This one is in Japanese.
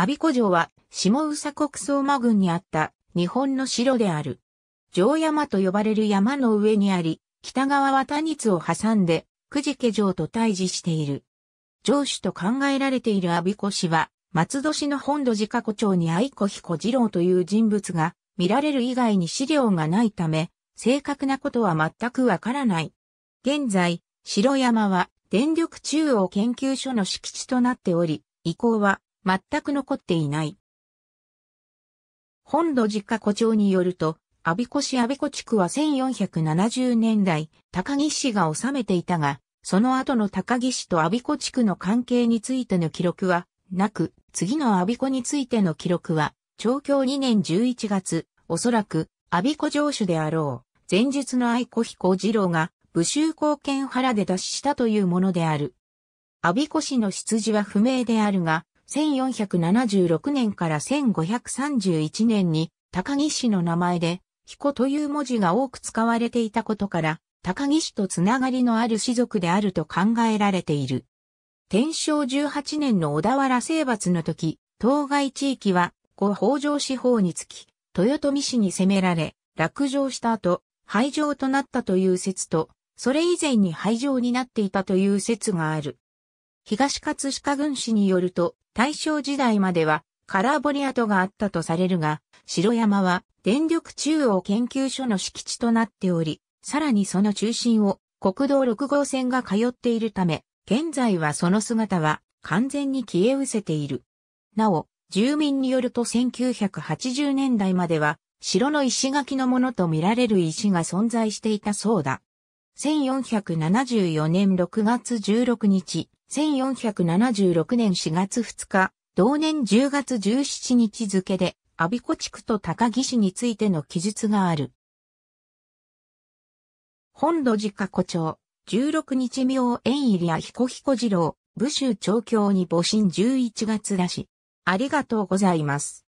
阿鼻子城は下宇佐国相馬郡にあった日本の城である。城山と呼ばれる山の上にあり、北側は谷津を挟んで、くじけ城と対峙している。城主と考えられている阿鼻子氏は、松戸市の本土寺加古町に愛子彦次郎という人物が見られる以外に資料がないため、正確なことは全くわからない。現在、城山は電力中央研究所の敷地となっており、以降は全く残っていない。本土実家古町によると、阿鼻子市阿鼻子地区は1470年代、高木氏が治めていたが、その後の高木氏と阿鼻子地区の関係についての記録は、なく、次の阿鼻子についての記録は、長教2年11月、おそらく、阿鼻子城主であろう、前述の愛子彦次郎が、武州貢献原で脱死したというものである。阿鼻子氏の出自は不明であるが、1476年から1531年に高木氏の名前で彦という文字が多く使われていたことから、高木氏とつながりのある氏族であると考えられている。天正18年の小田原征伐の時、当該地域は、後北条四方につき、豊臣氏に攻められ、落城した後、廃城となったという説と、それ以前に廃城になっていたという説がある。東葛飾軍師によると、大正時代までは、カラーボリ跡があったとされるが、城山は電力中央研究所の敷地となっており、さらにその中心を国道6号線が通っているため、現在はその姿は完全に消え失せている。なお、住民によると1980年代までは、城の石垣のものと見られる石が存在していたそうだ。1474年6月16日、1476年4月2日、同年10月17日付で、阿鼻子地区と高木市についての記述がある。本土寺加古町、16日明縁入りや彦彦次郎、武州長教に母親11月だし。ありがとうございます。